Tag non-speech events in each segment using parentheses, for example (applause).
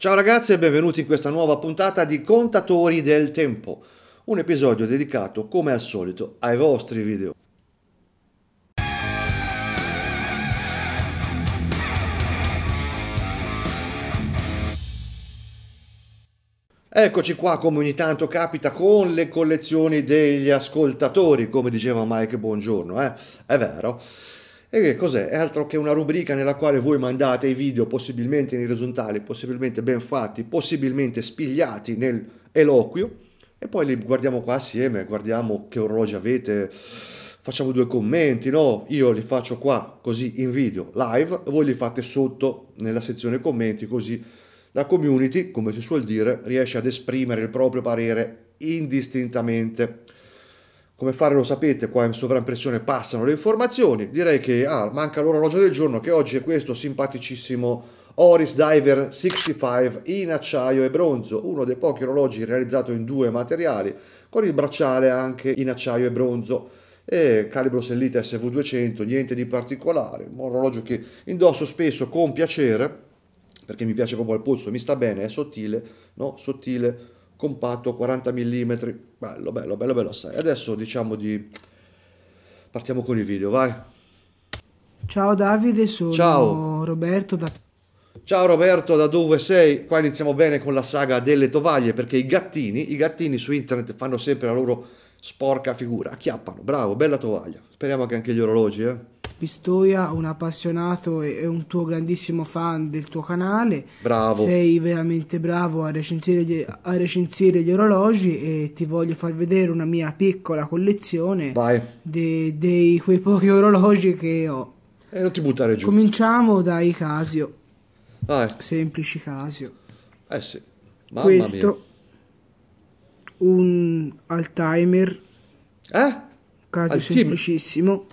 Ciao ragazzi e benvenuti in questa nuova puntata di Contatori del Tempo, un episodio dedicato come al solito ai vostri video. Eccoci qua come ogni tanto capita con le collezioni degli ascoltatori, come diceva Mike Buongiorno, eh? è vero. E che cos'è? È altro che una rubrica nella quale voi mandate i video possibilmente in orizzontale, possibilmente ben fatti, possibilmente spigliati nel eloquio e poi li guardiamo qua assieme, guardiamo che orologi avete, facciamo due commenti, no? Io li faccio qua così in video live, voi li fate sotto nella sezione commenti così la community, come si suol dire, riesce ad esprimere il proprio parere indistintamente come fare lo sapete, qua in sovraimpressione passano le informazioni. Direi che ah, manca l'orologio del giorno, che oggi è questo simpaticissimo Oris Diver 65 in acciaio e bronzo, uno dei pochi orologi realizzato in due materiali, con il bracciale anche in acciaio e bronzo. E calibro sellita SV200, niente di particolare, un orologio che indosso spesso con piacere, perché mi piace proprio al polso, mi sta bene, è sottile, no? Sottile, compatto 40 mm bello bello bello bello assai adesso diciamo di partiamo con i video vai ciao Davide sono ciao. Roberto da Ciao Roberto, da dove sei? Qua iniziamo bene con la saga delle tovaglie perché i gattini, i gattini su internet fanno sempre la loro sporca figura, acchiappano, bravo, bella tovaglia. Speriamo che anche gli orologi, eh. Pistoia, un appassionato e un tuo grandissimo fan del tuo canale. Bravo. Sei veramente bravo a recensire, gli, a recensire gli orologi e ti voglio far vedere una mia piccola collezione di de, quei pochi orologi che ho. E non ti buttare giù. Cominciamo dai Casio. Vai. Semplici Casio. Eh sì. Mamma Questo mia. un Alzheimer. Eh? Caso Altim. semplicissimo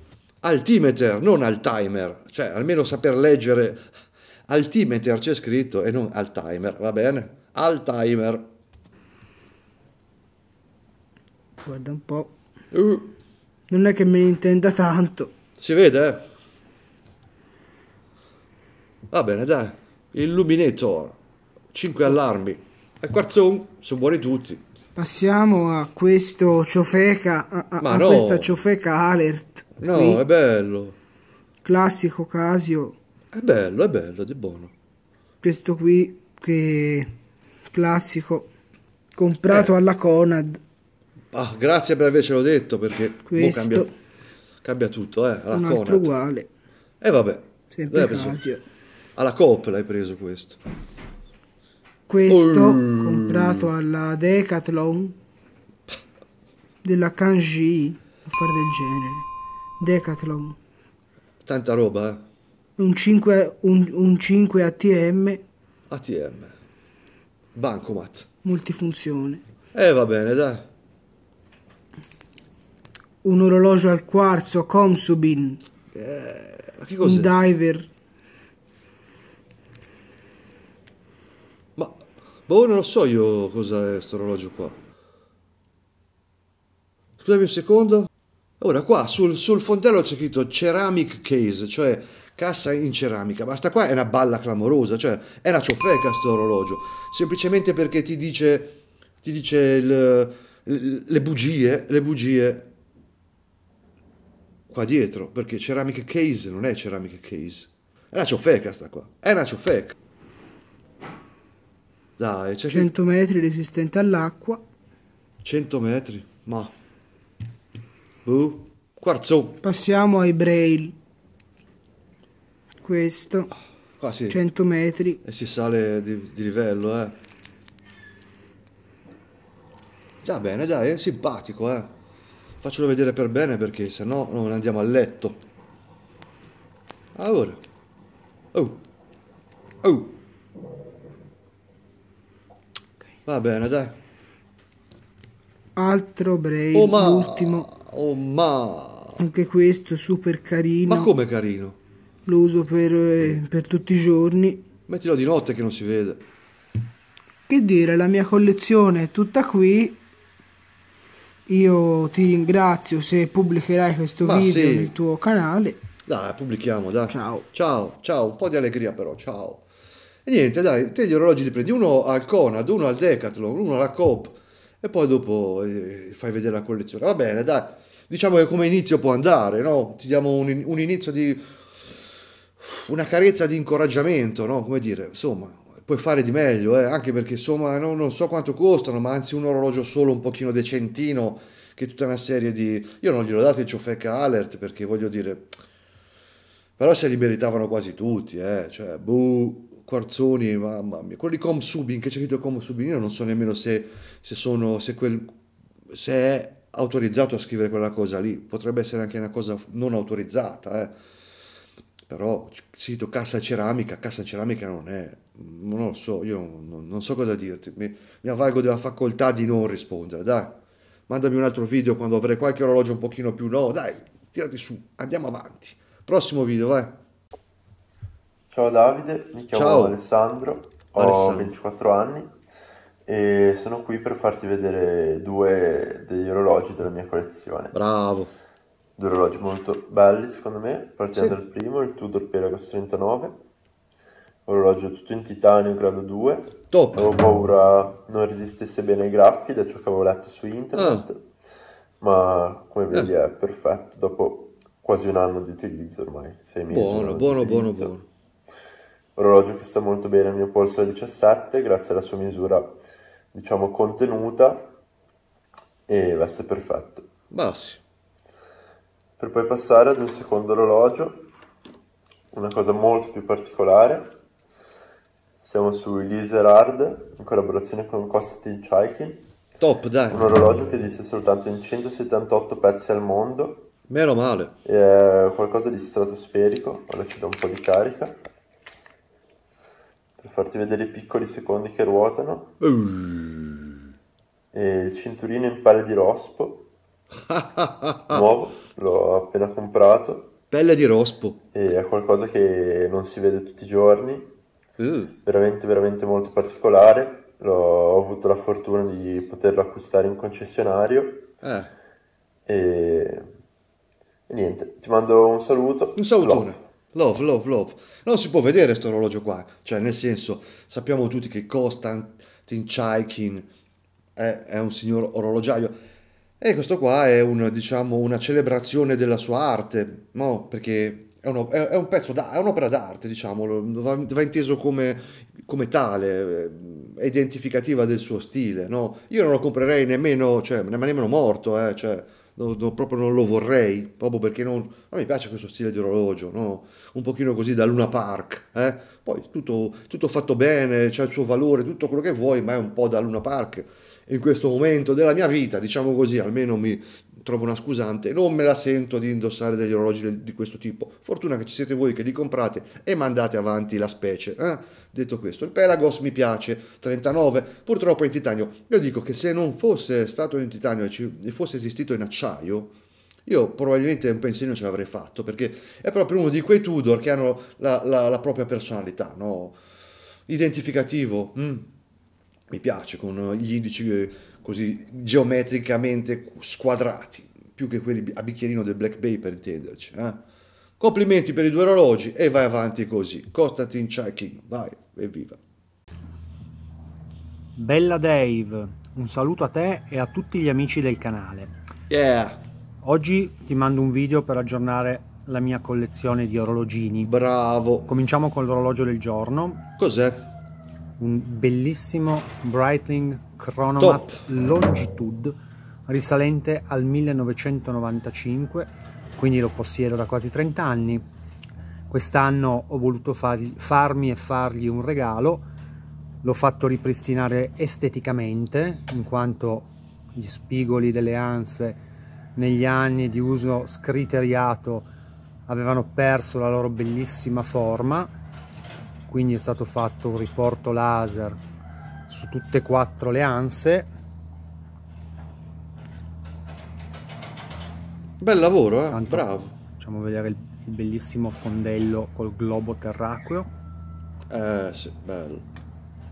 altimeter, non al timer, cioè almeno saper leggere altimeter c'è scritto e non al timer, va bene? Al timer. Guarda un po'. Uh. Non è che me ne intenda tanto. Si vede? Va bene, dai. Illuminator. 5 allarmi. E quarzon, sono buoni tutti. Passiamo a questo ciofeca, a, a, no. questa ciofeca alert. No, Qui. è bello. Classico Casio. È bello, è bello, di buono. Questo qui che classico comprato eh. alla Conad. Ah, grazie per avercelo detto perché boh, cambia, cambia, tutto, eh, alla Un Conad. uguale. E eh, vabbè. Sempre Casio. Alla Coop l'hai preso questo. Questo oh. comprato alla Decathlon della Kanji, a fare del genere. Decathlon. Tanta roba, eh? Un 5, un, un 5 ATM. ATM. Bancomat. Multifunzione. E eh, va bene, dai. Un orologio al quarzo, Comsubin. Eh, che cos'è? Un diver. Ma, ora boh, non lo so io cos'è questo orologio qua. Scusami un secondo. Ora qua sul, sul fondello c'è scritto ceramic case, cioè cassa in ceramica, ma sta qua è una balla clamorosa, cioè è una ciofeca sto orologio, semplicemente perché ti dice, ti dice il, le bugie, le bugie qua dietro, perché ceramic case non è ceramic case, è una ciofeca sta qua, è una ciofeca. Dai, c'è 100 metri resistente all'acqua. 100 metri, ma... Buh. Quarzo. Passiamo ai braille. Questo. Qua ah, sì. 100 metri. E si sale di, di livello, eh. Già bene, dai, è simpatico, eh. Faccelo vedere per bene perché sennò non andiamo a letto. Allora. Oh. Oh. Va bene, dai. Altro break, oh, ma... l'ultimo. Oh ma! Anche questo super carino. Ma come carino? Lo uso per, eh, per tutti i giorni. Mettilo di notte che non si vede. Che dire, la mia collezione è tutta qui. Io ti ringrazio se pubblicherai questo ma video sì. nel tuo canale. Dai, pubblichiamo, dai. Ciao. Ciao, ciao, un po' di allegria però, ciao. E niente, dai, te gli orologi li prendi, uno al Conad, uno al Decathlon, uno alla Coop e poi dopo eh, fai vedere la collezione. Va bene, dai diciamo che come inizio può andare, no? Ti diamo un, un inizio di una carezza di incoraggiamento, no? Come dire, insomma, puoi fare di meglio, eh? anche perché insomma no, non so quanto costano, ma anzi un orologio solo un pochino decentino, che tutta una serie di... Io non glielo ho dato il ciofecca alert perché voglio dire... Però se li meritavano quasi tutti, eh? cioè, buh, Quarzoni, mamma mia, quelli com Subin, che c'è scritto com Subin, io non so nemmeno se, se sono, se quel, se è autorizzato a scrivere quella cosa lì, potrebbe essere anche una cosa non autorizzata, eh. però sito cassa ceramica, cassa ceramica non è, non lo so, io non, non so cosa dirti, mi, mi, avvalgo della facoltà di non rispondere, dai, mandami un altro video quando avrai qualche orologio un pochino più, no, dai, tirati su, andiamo avanti, prossimo video, vai. Ciao Davide, mi chiamo Ciao. Alessandro, ho Alessandro. 24 anni e sono qui per farti vedere due degli orologi della mia collezione. Bravo. Due orologi molto belli secondo me, partiamo sì. dal primo, il Tudor Pelagos 39, orologio tutto in titanio grado 2. Top. Avevo paura non resistesse bene ai graffi da ciò che avevo letto su internet, ah. ma come vedi eh. è perfetto dopo quasi un anno di utilizzo ormai, sei mesi. Buono, buono, buono, buono. Orologio che sta molto bene al mio polso da 17 grazie alla sua misura diciamo contenuta e veste perfetto. Bassi. Per poi passare ad un secondo orologio, una cosa molto più particolare. Siamo su Elise Hard in collaborazione con Konstantin Chaikin. Top, dai. Un orologio che esiste soltanto in 178 pezzi al mondo. Meno male. È qualcosa di stratosferico, ora ci dà un po' di carica per farti vedere i piccoli secondi che ruotano. Uh. E il cinturino in pelle di rospo. (laughs) Nuovo, l'ho appena comprato. Pelle di rospo. E è qualcosa che non si vede tutti i giorni. Uh. Veramente, veramente molto particolare. L'ho, ho avuto la fortuna di poterlo acquistare in concessionario. Eh. E... e niente, ti mando un saluto. Un salutone. L'ho. Love, love, love. Non si può vedere questo orologio qua, cioè nel senso sappiamo tutti che Konstantin Chaikin è, eh, è, un signor orologiaio e questo qua è un, diciamo, una celebrazione della sua arte, no? Perché è, uno, è, è un pezzo, da, è un'opera d'arte, diciamo, va, va inteso come, come, tale, eh, è identificativa del suo stile, no? Io non lo comprerei nemmeno, cioè, nemmeno morto, eh, cioè, no, no, proprio non lo vorrei, proprio perché non, non, mi piace questo stile di orologio, no? un pochino così da Luna Park, eh? poi tutto, tutto fatto bene, c'è il suo valore, tutto quello che vuoi, ma è un po' da Luna Park in questo momento della mia vita, diciamo così, almeno mi, trovo una scusante, non me la sento di indossare degli orologi di questo tipo. Fortuna che ci siete voi che li comprate e mandate avanti la specie. Eh? Detto questo, il Pelagos mi piace, 39, purtroppo è in titanio. Io dico che se non fosse stato in titanio e fosse esistito in acciaio, io probabilmente un pensiero ce l'avrei fatto, perché è proprio uno di quei Tudor che hanno la, la, la propria personalità, no? Identificativo. Mm mi piace, con gli indici eh, così geometricamente squadrati, più che quelli a bicchierino del Black Bay per intenderci. Eh? Complimenti per i due orologi e vai avanti così. Costantin Checking, vai, evviva. Bella Dave, un saluto a te e a tutti gli amici del canale. Yeah! Oggi ti mando un video per aggiornare la mia collezione di orologini. Bravo! Cominciamo con l'orologio del giorno. Cos'è? un bellissimo Breitling Chronomat Top. Longitude risalente al 1995, quindi lo possiedo da quasi 30 anni. Quest'anno ho voluto fargli, farmi e fargli un regalo, l'ho fatto ripristinare esteticamente, in quanto gli spigoli delle anse negli anni di uso scriteriato avevano perso la loro bellissima forma quindi è stato fatto un riporto laser su tutte e quattro le anse bel lavoro eh? Tanto, bravo facciamo vedere il, il, bellissimo fondello col globo terracqueo eh sì bello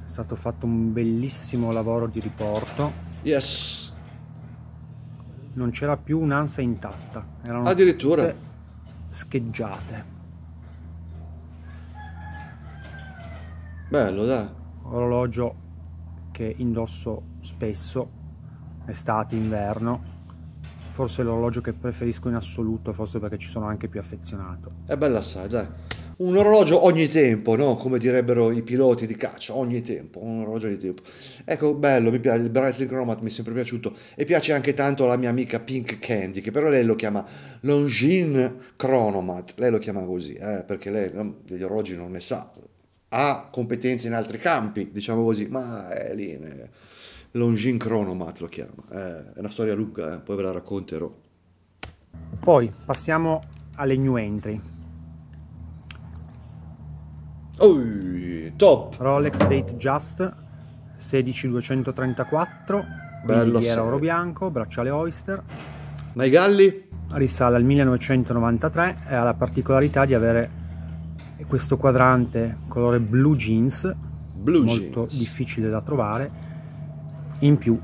è stato fatto un bellissimo lavoro di riporto yes non c'era più un'ansa intatta erano addirittura scheggiate Bello, dai. Orologio che indosso spesso, estate, inverno. Forse l'orologio che preferisco in assoluto, forse perché ci sono anche più affezionato. È bella assai, dai. Un orologio ogni tempo, no? Come direbbero i piloti di caccia, ogni tempo, un orologio ogni tempo. Ecco, bello, mi piace, il Brightly Chromat mi è sempre piaciuto e piace anche tanto la mia amica Pink Candy, che però lei lo chiama longin Chronomat, lei lo chiama così, eh, perché lei degli orologi non ne sa, ha competenze in altri campi, diciamo così, ma è eh, lì, è eh, Longin Cronomat lo chiama, eh, è una storia lunga, eh, poi ve la racconterò. Poi passiamo alle new entry. Oh, top! Rolex Date Just 16234, bigliettiera oro bianco, bracciale oyster. Ma i galli? Risale al 1993 e ha la particolarità di avere e questo quadrante colore blue jeans blue molto jeans. difficile da trovare in più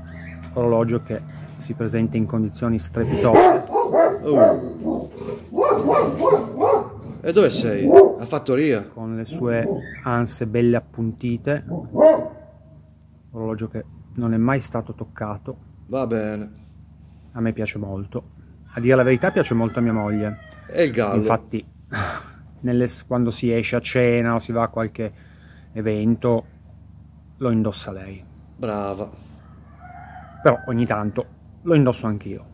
orologio che si presenta in condizioni strepitose oh. e dove sei? a fattoria? con le sue anse belle appuntite orologio che non è mai stato toccato va bene a me piace molto a dire la verità piace molto a mia moglie e il gallo infatti nelle, quando si esce a cena o si va a qualche evento, lo indossa lei. Brava. Però ogni tanto lo indosso anch'io.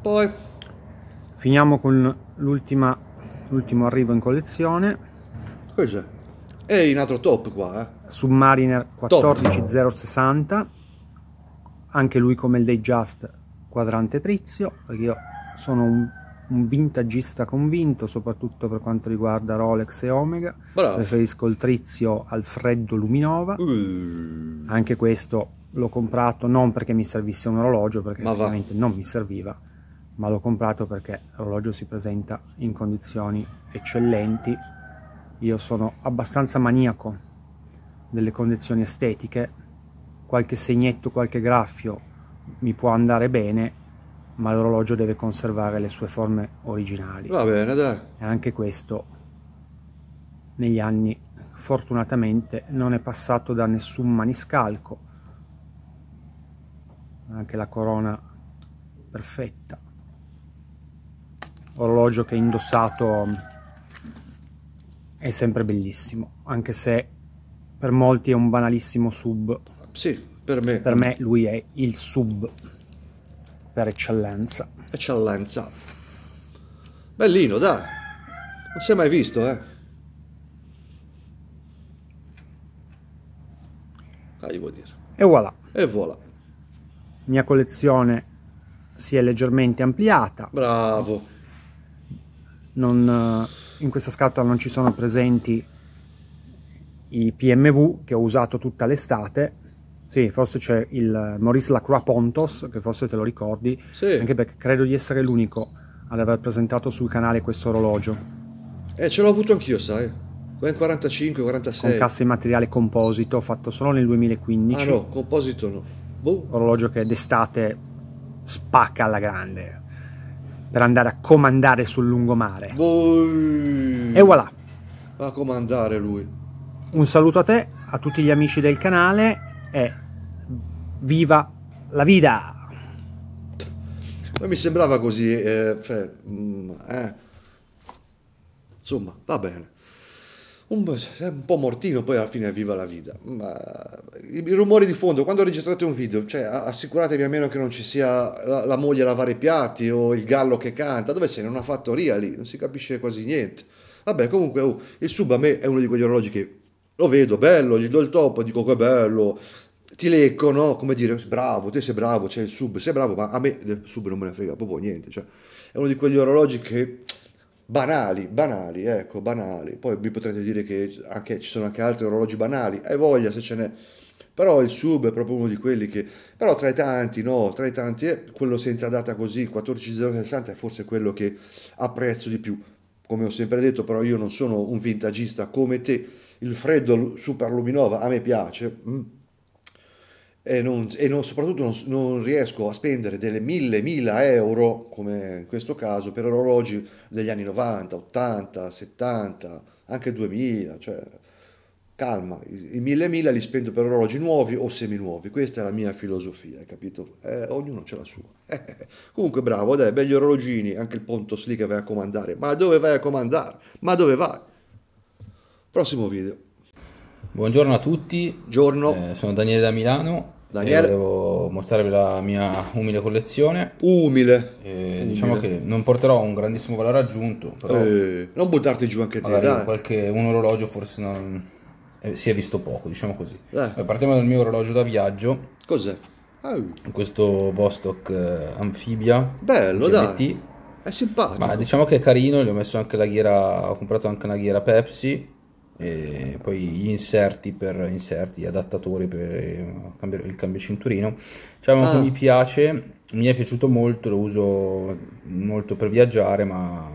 Poi finiamo con l'ultima l'ultimo arrivo in collezione. Cos'è? è un altro top qua, eh. Submariner 14060. Anche lui come il Day Just quadrante trizio, perché io sono un un vintagista convinto, soprattutto per quanto riguarda Rolex e Omega. Bravo. Preferisco il trizio Alfredo Luminova. Mm. Anche questo l'ho comprato non perché mi servisse un orologio, perché ovviamente non mi serviva, ma l'ho comprato perché l'orologio si presenta in condizioni eccellenti. Io sono abbastanza maniaco delle condizioni estetiche, qualche segnetto, qualche graffio mi può andare bene ma l'orologio deve conservare le sue forme originali. Va bene, dai. E anche questo, negli anni, fortunatamente, non è passato da nessun maniscalco. Anche la corona perfetta. Orologio che indossato è sempre bellissimo, anche se per molti è un banalissimo sub. Sì, per me. Per me lui è il sub per eccellenza. Eccellenza. Bellino, dai. Non si è mai visto, eh. Ah, gli vuol dire. E voilà. E voilà. Mia collezione si è leggermente ampliata. Bravo. Non, eh, in questa scatola non ci sono presenti i PMV che ho usato tutta l'estate sì, forse c'è il Maurice Lacroix Pontos, che forse te lo ricordi, sì. anche perché credo di essere l'unico ad aver presentato sul canale questo orologio. Eh, ce l'ho avuto anch'io, sai? Ben 45, 46. Con cassa in materiale composito, fatto solo nel 2015. Ah no, composito no. Boh. Orologio che d'estate spacca alla grande per andare a comandare sul lungomare. Boh. E voilà. Va a comandare lui. Un saluto a te, a tutti gli amici del canale è viva la vita. non mi sembrava così, eh, cioè, mh, mm, eh. insomma, va bene. Un, un, po' mortino, poi alla fine viva la vita. Ma i, i rumori di fondo, quando registrate un video, cioè, assicuratevi meno che non ci sia la, la, moglie a lavare i piatti o il gallo che canta. Dove sei? In una fattoria lì, non si capisce quasi niente. Vabbè, comunque, oh, il sub a me è uno di quegli orologi che lo vedo bello, gli do il top, dico che bello, ti lecco, no? Come dire, bravo, te sei bravo, c'è il sub, sei bravo, ma a me del sub non me ne frega proprio niente, cioè è uno di quegli orologi che banali, banali, ecco, banali. Poi mi potrete dire che anche, ci sono anche altri orologi banali, hai voglia se ce n'è. Però il sub è proprio uno di quelli che... Però tra i tanti, no, tra i tanti, è eh, quello senza data così, 14060 è forse quello che apprezzo di più. Come ho sempre detto, però io non sono un vintagista come te, il freddo super luminova a me piace mm, e, non, e non, soprattutto non, non, riesco a spendere delle mille mila euro come in questo caso per orologi degli anni 90, 80, 70, anche 2000, cioè calma, i mille mila li spendo per orologi nuovi o semi nuovi questa è la mia filosofia, hai capito? Eh, ognuno ce la sua. (laughs) comunque bravo, dai, belli orologini, anche il ponto lì vai a comandare, ma dove vai a comandare? Ma dove vai? Prossimo video. Buongiorno a tutti. Giorno. Eh, sono Daniele da Milano. Daniele. Devo mostrarvi la mia umile collezione. Umile. Eh, umile. Diciamo che non porterò un grandissimo valore aggiunto. Però eh, non buttarti giù anche te. Dai. Qualche, un orologio forse non, eh, si è visto poco, diciamo così. Eh. Partiamo dal mio orologio da viaggio. Cos'è? Oh. Questo Vostok eh, anfibia. Bello, GMT. dai. È simpatico. Ma diciamo che è carino, gli ho messo anche la ghiera, ho comprato anche una ghiera Pepsi e poi gli inserti per inserti, gli adattatori per il cambio cinturino. Cioè, ah. che mi piace, mi è piaciuto molto, lo uso molto per viaggiare, ma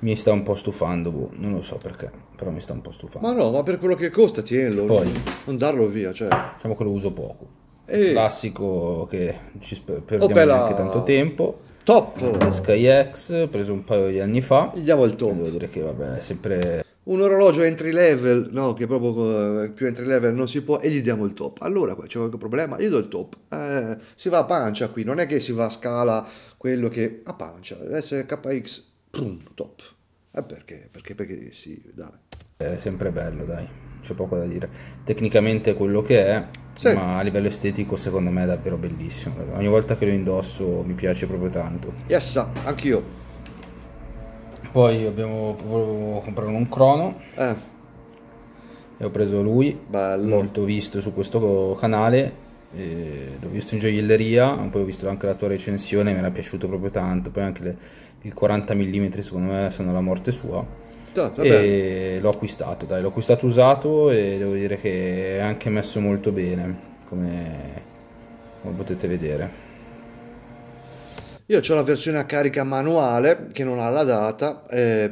mi sta un po' stufando, boh, non lo so perché, però mi sta un po' stufando. Ma no, ma per quello che costa tienilo, Poi, non darlo via, cioè. Diciamo che lo uso poco. E... Classico che ci perdiamo oh, bella... anche tanto tempo. Top! Sky X, preso un paio di anni fa. Gli diamo il top. Devo dire che vabbè, sempre un orologio entry level, no, che proprio eh, più entry level non si può, e gli diamo il top. Allora c'è qualche problema? Gli do il top. Eh, si va a pancia qui, non è che si va a scala quello che a pancia, SKX, prum, top. E eh, perché? Perché? Perché sì, dai. È sempre bello, dai, c'è poco da dire. Tecnicamente quello che è, sì. ma a livello estetico secondo me è davvero bellissimo. Ogni volta che lo indosso mi piace proprio tanto. Yes, anch'io. Poi abbiamo comprato un crono. Eh. E ho preso lui. Bello. Molto visto su questo canale. l'ho visto in gioielleria. Poi ho visto anche la tua recensione. Mi era piaciuto proprio tanto. Poi anche le, il 40 mm, secondo me, sono la morte sua. Ah, e l'ho acquistato, dai, l'ho acquistato usato e devo dire che è anche messo molto bene, come, come potete vedere. Io ho la versione a carica manuale che non ha la data, eh,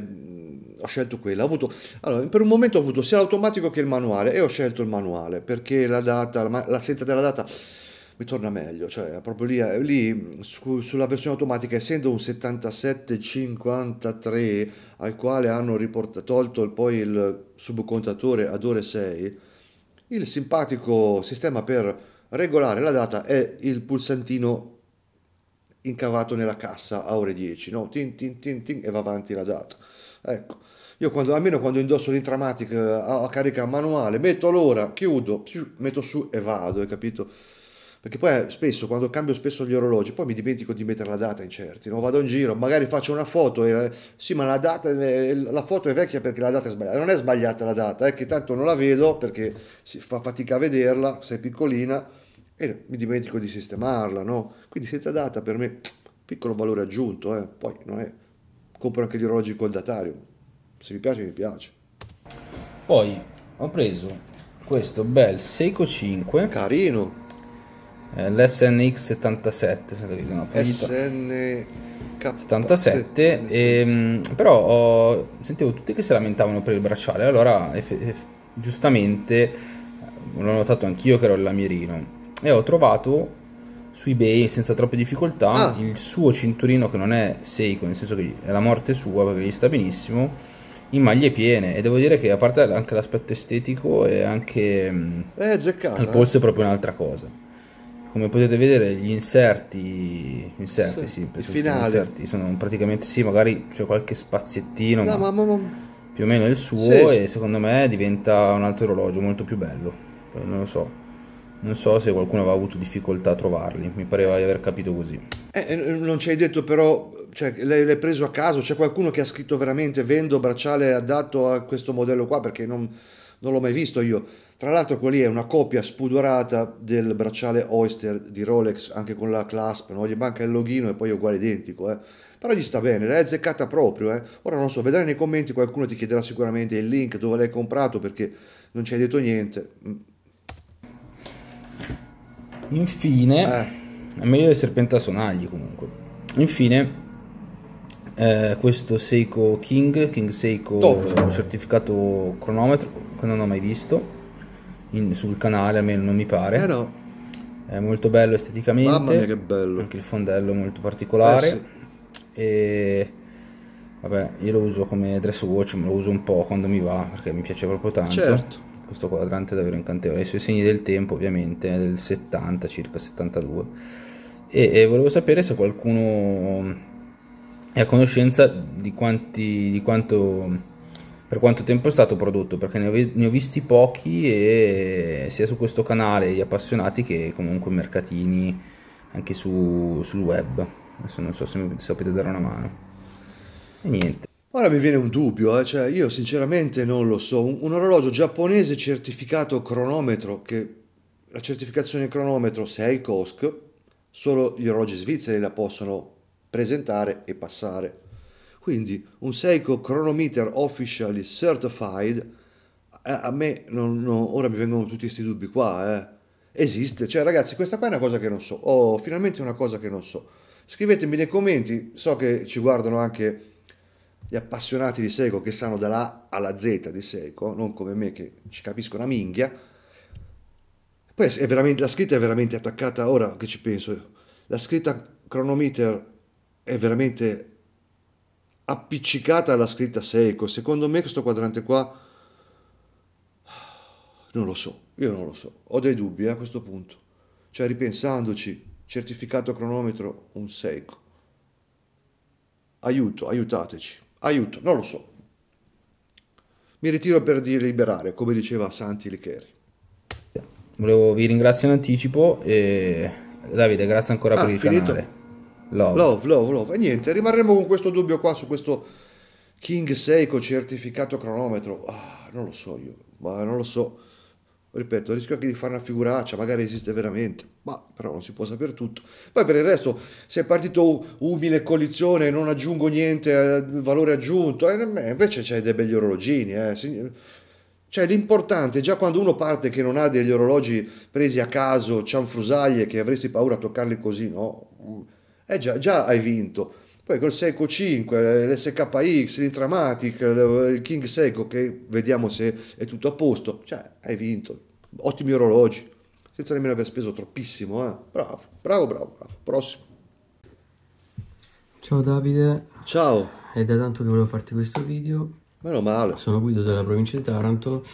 ho scelto quella. Ho avuto, allora, per un momento ho avuto sia l'automatico che il manuale e ho scelto il manuale perché la data, l'assenza della data mi torna meglio, cioè proprio lì, lì su, sulla versione automatica, essendo un 7753 al quale hanno riportato, tolto poi il subcontatore ad ore 6, il simpatico sistema per regolare la data è il pulsantino incavato nella cassa a ore 10, no? Tin, tin, tin, tin, e va avanti la data. Ecco, io quando, almeno quando indosso l'intramatic eh, a, a carica manuale, metto l'ora, chiudo, metto su e vado, hai capito? Perché poi eh, spesso, quando cambio spesso gli orologi, poi mi dimentico di mettere la data in certi, no? vado in giro, magari faccio una foto, e, eh, sì ma la, data, la foto è vecchia perché la data è sbagliata, non è sbagliata la data, è che tanto non la vedo perché si fa fatica a vederla, sei piccolina, e mi dimentico di sistemarla, no? Quindi senza data per me piccolo valore aggiunto, eh? poi non è compro anche gli orologi col datario, se mi piace mi piace. Poi ho preso questo bel Seiko 5 carino eh, l'SNX 77 SN... 77 e, però ho, sentivo tutti che si lamentavano per il bracciale allora eff, eff, giustamente l'ho notato anch'io che ero il lamierino e ho trovato su ebay senza troppe difficoltà ah. il suo cinturino che non è Seiko, nel senso che è la morte sua perché gli sta benissimo in maglie piene e devo dire che a parte anche l'aspetto estetico e anche mm, eh, zeccata, il eh. polso è proprio un'altra cosa come potete vedere gli inserti inserti sì, sì finali inserti sono praticamente sì magari c'è qualche spaziettino no, ma, ma, ma, più o meno il suo sì. e secondo me diventa un altro orologio molto più bello non lo so non so se qualcuno aveva avuto difficoltà a trovarli, mi pareva di aver capito così. Eh, eh non ci hai detto però, cioè, l'hai, preso a caso, c'è qualcuno che ha scritto veramente vendo bracciale adatto a questo modello qua perché non, non l'ho mai visto io. Tra l'altro quelli è una copia spudorata del bracciale Oyster di Rolex, anche con la clasp, no? gli manca il loghino e poi è uguale identico. Eh. Però gli sta bene, l'hai azzeccata proprio. Eh. Ora non so, vedrai nei commenti qualcuno ti chiederà sicuramente il link dove l'hai comprato perché non ci hai detto niente mm. Infine, eh. è meglio del serpente a sonagli comunque. Infine, eh, questo Seiko King, King Seiko Top. certificato cronometro, che non ho mai visto in, sul canale, almeno non mi pare. Eh no. È molto bello esteticamente. Mamma mia, che bello! Anche il fondello è molto particolare. Eh sì. E vabbè, io lo uso come dress watch, ma lo uso un po' quando mi va perché mi piace proprio tanto. Certo questo quadrante è davvero incantevole, i suoi segni del tempo ovviamente è del 70, circa 72, e, e volevo sapere se qualcuno è a conoscenza di, quanti, di quanto per quanto tempo è stato prodotto perché ne ho, ne ho, visti pochi e sia su questo canale gli appassionati che comunque mercatini anche su, sul web adesso non so se mi sapete dare una mano e niente Ora mi viene un dubbio, eh? cioè, io sinceramente non lo so, un, un orologio giapponese certificato cronometro, che la certificazione cronometro se è il COSC, solo gli orologi svizzeri la possono presentare e passare. Quindi un Seiko Chronometer Officially Certified, a, me non, non, ora mi vengono tutti questi dubbi qua, eh. esiste. Cioè ragazzi, questa qua è una cosa che non so, oh, finalmente una cosa che non so. Scrivetemi nei commenti, so che ci guardano anche gli appassionati di Seiko che sanno dalla A alla Z di Seiko, non come me che ci capisco una minghia. Poi è veramente, la scritta è veramente attaccata, ora che ci penso, la scritta cronometer è veramente appiccicata alla scritta Seiko. Secondo me questo quadrante qua, non lo so, io non lo so, ho dei dubbi eh, a questo punto. Cioè ripensandoci, certificato cronometro, un Seiko. Aiuto, aiutateci. Aiuto, non lo so. Mi ritiro per deliberare, come diceva Santi Licheri. Volevo, vi ringrazio in anticipo e Davide, grazie ancora ah, per il finito. canale. Love. love, love, love. E niente, rimarremo con questo dubbio qua su questo King Seiko certificato cronometro. Ah, non lo so io, ma non lo so ripeto, rischio anche di fare una figuraccia, magari esiste veramente, ma però non si può sapere tutto. Poi per il resto, se è partito umile collizione, non aggiungo niente, eh, valore aggiunto, eh, invece c'è dei begli orologini. Eh. Cioè l'importante, già quando uno parte che non ha degli orologi presi a caso, cianfrusaglie, che avresti paura a toccarli così, no? Mm. Eh già, già hai vinto poi col Seiko 5, eh, l'SKX, l'Intramatic, il King Seiko che vediamo se è tutto a posto, cioè hai vinto, ottimi orologi, senza nemmeno aver speso troppissimo, eh. bravo, bravo, bravo, bravo, prossimo. Ciao Davide. Ciao. È da tanto che volevo farti questo video. Meno male. Sono Guido della provincia di Taranto,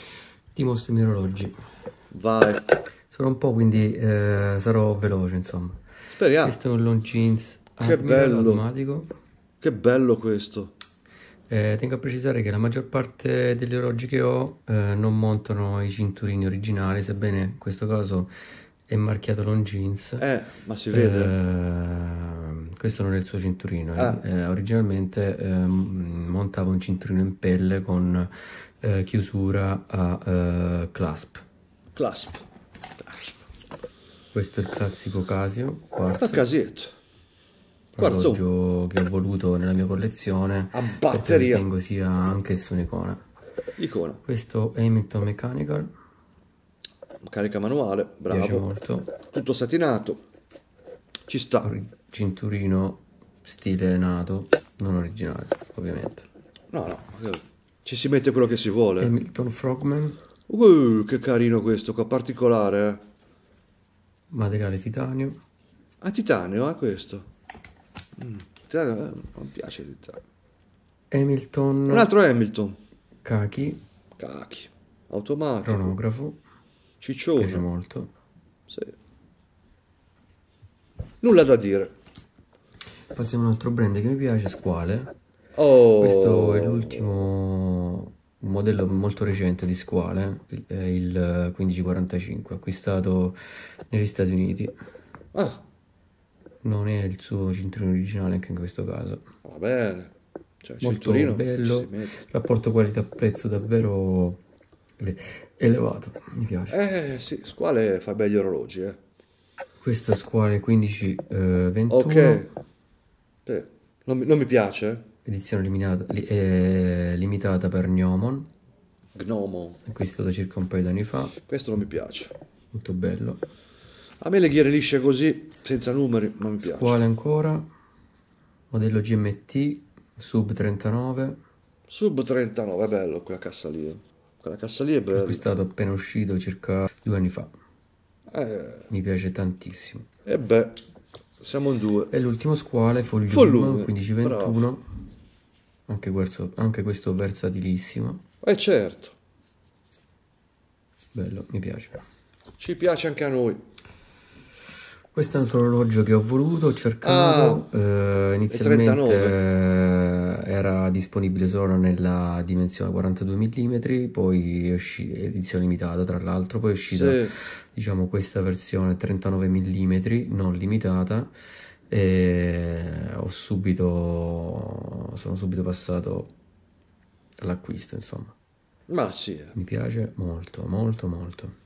ti mostro i miei orologi. Vai. Sarò un po' quindi eh, sarò veloce insomma. Speriamo. Questo è un Longines Ah, che bello. Automatico. Che bello questo. Eh, tengo a precisare che la maggior parte degli orologi che ho eh, non montano i cinturini originali, sebbene in questo caso è marchiato Longines. Eh, ma si vede. Eh, questo non è il suo cinturino. Eh. Ah. Eh, originalmente ehm, montava un cinturino in pelle con eh, chiusura a clasp. Clasp. Questo è il classico Casio. Quarzo. Ah, casietto orologio che ho voluto nella mia collezione a batteria ritengo sia anche su un'icona icona questo Hamilton Mechanical carica manuale bravo tutto satinato ci sta cinturino stile nato non originale ovviamente no no ci si mette quello che si vuole Hamilton Frogman uh, che carino questo qua particolare eh. materiale titanio a ah, titanio è eh, questo eh, mm. Non piace Rizzani. Hamilton. Un altro Hamilton. Kaki. Kaki. Automatico. Cronografo. Ciccioso. molto. Sì. Nulla da dire. Passiamo a un altro brand che mi piace, Squale. Oh. Questo è l'ultimo modello molto recente di Squale, il 1545, eh, acquistato negli Stati Uniti. Ah non è il suo cinturino originale anche in questo caso. Ah, va bene, cioè, molto bello, rapporto qualità-prezzo davvero elevato, mi piace. Eh sì, Squale fa belli orologi, eh. Questo Squale 1521. Eh, ok, eh, non, non, mi piace. Edizione limitata, li, eh, limitata per Gnomon. Gnomon. Acquistato circa un paio di anni fa. Questo non mi piace. Molto bello. A me le ghiere lisce così, senza numeri, non mi piace. Quale ancora, modello GMT, sub 39. Sub 39, è bello quella cassa lì. Quella cassa lì è bella. Ho acquistato appena uscito circa due anni fa. Eh. Mi piace tantissimo. E beh, siamo in due. E l'ultimo squale, Follume, Follume 1521. Anche questo, anche questo versatilissimo. Eh certo. Bello, mi piace. Ci piace anche a noi. Questo è un altro orologio che ho voluto, ho cercato, ah, eh, inizialmente eh, era disponibile solo nella dimensione 42 mm, poi è uscita, edizione limitata tra l'altro, poi è uscita sì. diciamo, questa versione 39 mm non limitata e ho subito, sono subito passato all'acquisto insomma. Ma sì. Eh. Mi piace molto, molto, molto.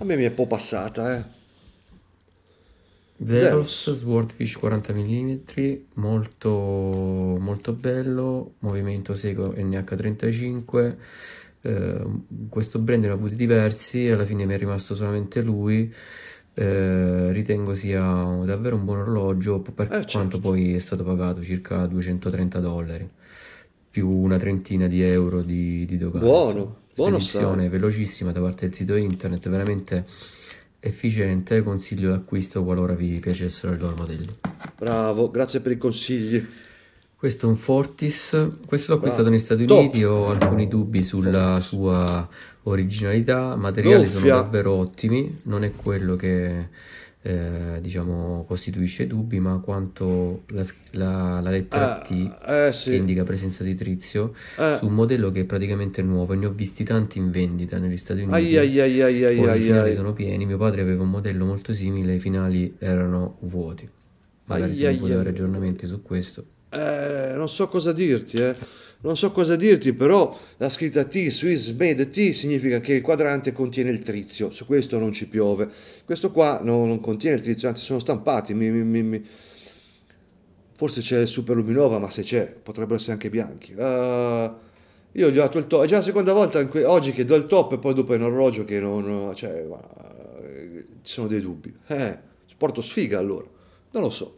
A me mi è un po' passata, eh. Zeros, Swordfish 40 mm, molto, molto bello, movimento Seco NH35, eh, questo brand ne ho avuti diversi, e alla fine mi è rimasto solamente lui, eh, ritengo sia davvero un buon orologio per eh, certo. quanto poi è stato pagato, circa 230 dollari, più una trentina di euro di, di dogana. Buono, buono. velocissima da parte del sito internet, veramente efficiente consiglio l'acquisto qualora vi piacessero i loro modelli. Bravo, grazie per i consigli. Questo è un Fortis, questo l'ho acquistato negli Stati Uniti, Top. ho alcuni dubbi sulla sua originalità, materiali Doffia. sono davvero ottimi, non è quello che eh, diciamo, costituisce dubbi, ma quanto la, la, la lettera eh, T eh, sì. indica presenza di trizio eh. su un modello che è praticamente nuovo ne ho visti tanti in vendita negli Stati Uniti. Ai, ai, ai, ai, Ora ai, i finali ai. sono pieni, mio padre aveva un modello molto simile, i finali erano vuoti. Magari ai, se ai, ai. aggiornamenti su questo. Eh, non so cosa dirti, eh. Non so cosa dirti, però la scritta T, Swiss Made T, significa che il quadrante contiene il trizio, su questo non ci piove. Questo qua no, non contiene il trizio, anzi sono stampati, mi, mi, mi, forse c'è il Super Luminova, ma se c'è potrebbero essere anche bianchi. Uh, io gli ho dato il top, è già la seconda volta que- oggi che do il top e poi dopo è un orologio che non... Cioè, ma, eh, ci sono dei dubbi. Eh, porto sfiga allora, non lo so.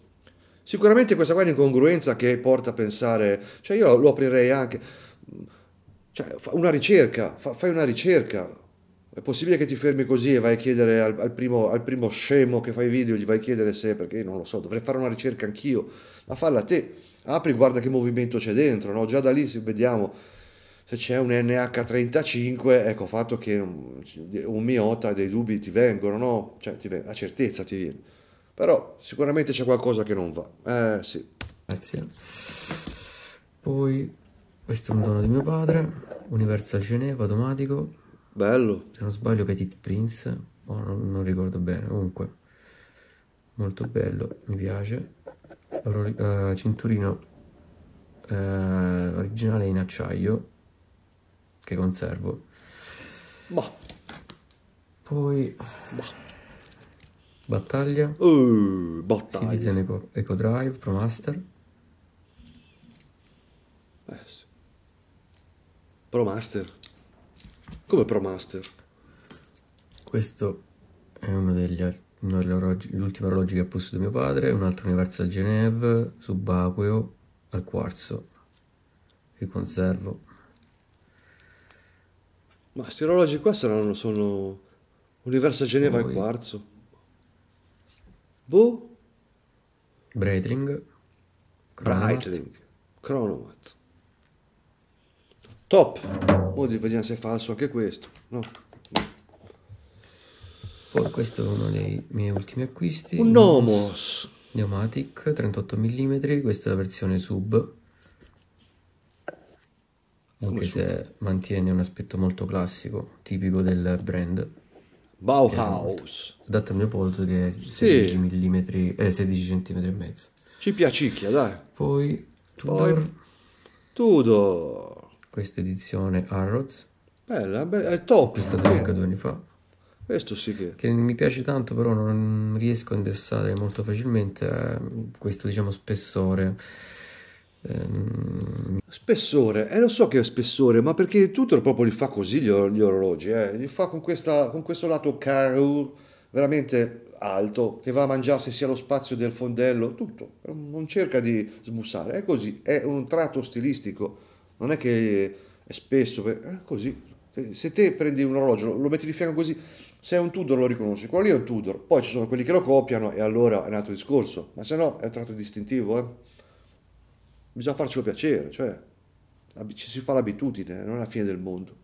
Sicuramente questa qua è un'incongruenza che porta a pensare, cioè io lo aprirei anche, cioè una ricerca, fai una ricerca, è possibile che ti fermi così e vai a chiedere al, al, primo, al, primo, scemo che fai video, gli vai a chiedere se, perché non lo so, dovrei fare una ricerca anch'io, ma falla te, apri, guarda che movimento c'è dentro, no? già da lì vediamo se c'è un NH35, ecco, fatto che un, un miota dei dubbi ti vengono, no? cioè ti, la certezza ti viene però sicuramente c'è qualcosa che non va. Eh sì. Grazie. Poi questo è un dono di mio padre, Universal Geneva automatico. Bello. Se non sbaglio Petit Prince, oh, non, non, ricordo bene, comunque molto bello, mi piace. Uh, cinturino uh, originale in acciaio che conservo. Boh. Poi boh. Battaglia. Uh, battaglia. Citizen Eco, Eco Drive, Pro Master. Eh, sì. Pro Master. Come Pro Master? Questo è uno degli ultimi orologi che ha posto mio padre, un altro Universal Geneve, subacqueo, al quarzo, che conservo. Ma questi orologi qua saranno, sono Universal Geneva al quarzo? Boh. Breitling. Breitling. Cronomat. Top. Ora vediamo se è falso anche questo. No. Poi questo è uno dei miei ultimi acquisti. Un Nomos. Pneumatic 38 mm, questa è la versione sub. Anche se mantiene un aspetto molto classico, tipico del brand. Bauhaus. Esatto. Dato il mio polso che è 16 sì. mm, eh, 16 cm e mezzo. Ci piacicchia, dai. Poi Tudor. Poi, Tudor. Questa edizione Arrows. Bella, be è top. Questa è eh. due anni fa. Questo sì che... Che mi piace tanto, però non riesco a indossare molto facilmente eh, questo, diciamo, spessore Ehm... Spessore, eh, lo so che è spessore, ma perché Tudor proprio li fa così gli, or- gli orologi, eh? li fa con, questa, con questo lato caro veramente alto che va a mangiarsi sia lo spazio del fondello, tutto, non cerca di smussare, è così, è un tratto stilistico, non è che è spesso, è eh, così. Eh, se te prendi un orologio, lo metti di fianco così, se è un Tudor lo riconosci, quello lì è un Tudor, poi ci sono quelli che lo copiano e allora è un altro discorso, ma se no è un tratto distintivo, eh bisogna farcelo piacere, cioè ci si fa l'abitudine, non è la fine del mondo.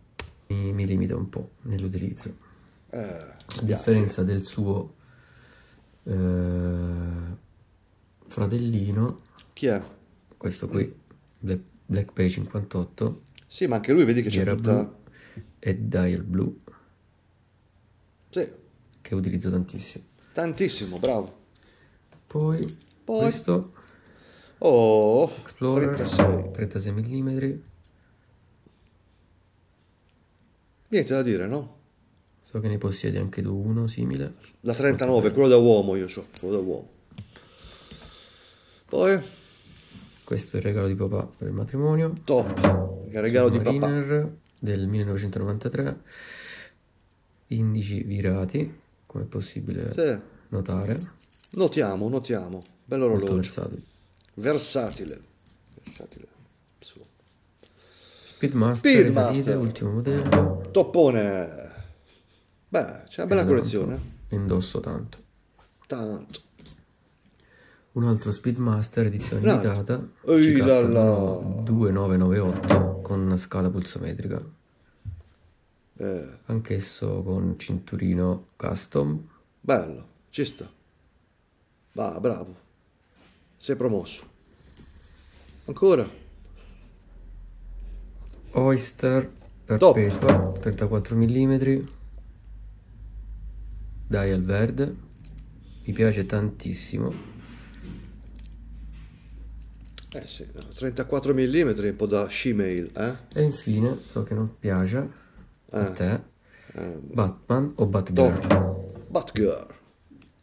Mi, mi limita un po' nell'utilizzo. Eh, a differenza del suo eh, fratellino. Chi è? Questo qui, Black, Black Pay 58. Sì, ma anche lui vedi che c'è tutta... E Dial Blue. Sì. Che utilizzo tantissimo. Tantissimo, bravo. Poi, Poi... questo Oh, Explorer 36. 36 mm. Niente da dire, no? So che ne possiedi anche tu uno simile. La 39, quello da uomo io ho, quello da uomo. Poi... Questo è il regalo di papà per il matrimonio. Top, il regalo di papà. del 1993. Indici virati, come è possibile sì. notare. Notiamo, notiamo. Bello orologio. Versatile. Versatile. Speedmaster, Speedmaster. Esatto, ultimo modello. Toppone. Beh, c'è una bella tanto, esatto. collezione. Indosso tanto. Tanto. Un altro Speedmaster edizione limitata. 2998 con scala pulsometrica. Eh. Anch'esso con cinturino custom. Bello, ci sta. Va, bravo sei promosso. Ancora. Oyster perpetua, Top. 34 mm. Dai al verde. Mi piace tantissimo. Eh sì, 34 mm è un po' da shemale, eh? E infine, so che non piace eh. a te, eh. Batman o Batgirl. Batgirl.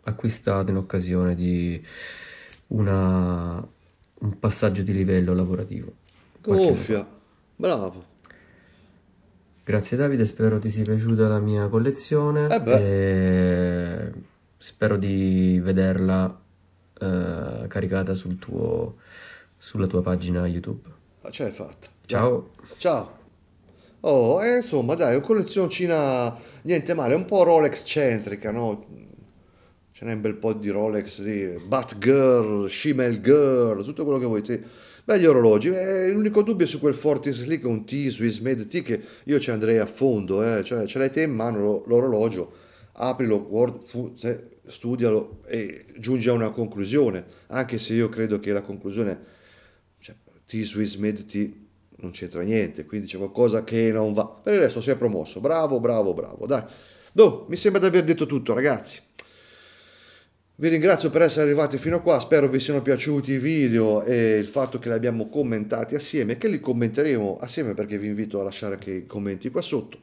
Acquistato in occasione di una, un passaggio di livello lavorativo. Gonfia, bravo. Grazie Davide, spero ti sia piaciuta la mia collezione eh spero di vederla eh, caricata sul tuo, sulla tua pagina YouTube. Ah, ce l'hai fatta. Ciao. Ciao. Oh, eh, insomma, dai, una collezioncina niente male, un po' Rolex centrica, no? ce n'è un bel po' di Rolex, di Batgirl, Shimel Girl, tutto quello che vuoi. Te. Belli orologi, eh, l'unico dubbio è su quel Fortis lì che un T, Swiss Made T che io ci andrei a fondo, eh. cioè ce l'hai te in mano l'orologio, aprilo, guard, fu, te, studialo e giungi a una conclusione, anche se io credo che la conclusione, cioè, T Swiss Made T non c'entra niente, quindi c'è qualcosa che non va. Per il resto si è promosso, bravo, bravo, bravo, dai. Do, boh, mi sembra di aver detto tutto ragazzi. Vi ringrazio per essere arrivati fino a qua, spero vi siano piaciuti i video e il fatto che li abbiamo commentati assieme, che li commenteremo assieme perché vi invito a lasciare anche i commenti qua sotto.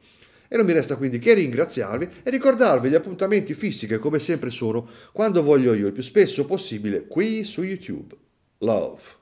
E non mi resta quindi che ringraziarvi e ricordarvi gli appuntamenti fissi che come sempre sono quando voglio io, il più spesso possibile, qui su YouTube. Love.